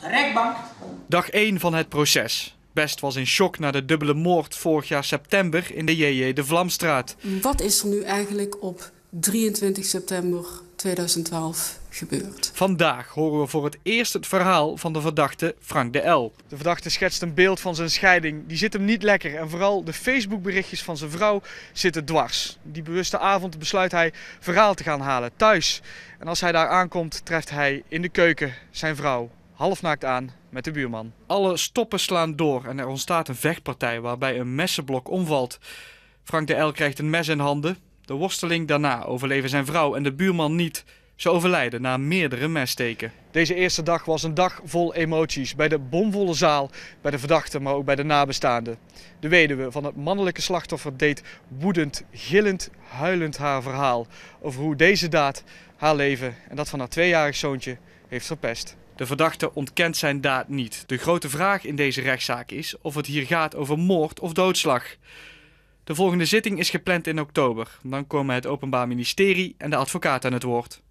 Rekbank. Dag 1 van het proces. Best was in shock na de dubbele moord vorig jaar september in de JJ de Vlamstraat. Wat is er nu eigenlijk op 23 september 2012 gebeurd? Vandaag horen we voor het eerst het verhaal van de verdachte Frank de L. De verdachte schetst een beeld van zijn scheiding. Die zit hem niet lekker en vooral de Facebookberichtjes van zijn vrouw zitten dwars. Die bewuste avond besluit hij verhaal te gaan halen thuis. En als hij daar aankomt treft hij in de keuken zijn vrouw halfnaakt aan met de buurman. Alle stoppen slaan door en er ontstaat een vechtpartij waarbij een messenblok omvalt. Frank de L krijgt een mes in handen. De worsteling daarna overleven zijn vrouw en de buurman niet. Ze overlijden na meerdere messteken. Deze eerste dag was een dag vol emoties. Bij de bomvolle zaal, bij de verdachten, maar ook bij de nabestaanden. De weduwe van het mannelijke slachtoffer deed woedend, gillend, huilend haar verhaal. Over hoe deze daad haar leven en dat van haar tweejarig zoontje heeft verpest. De verdachte ontkent zijn daad niet. De grote vraag in deze rechtszaak is of het hier gaat over moord of doodslag. De volgende zitting is gepland in oktober. Dan komen het Openbaar Ministerie en de advocaat aan het woord.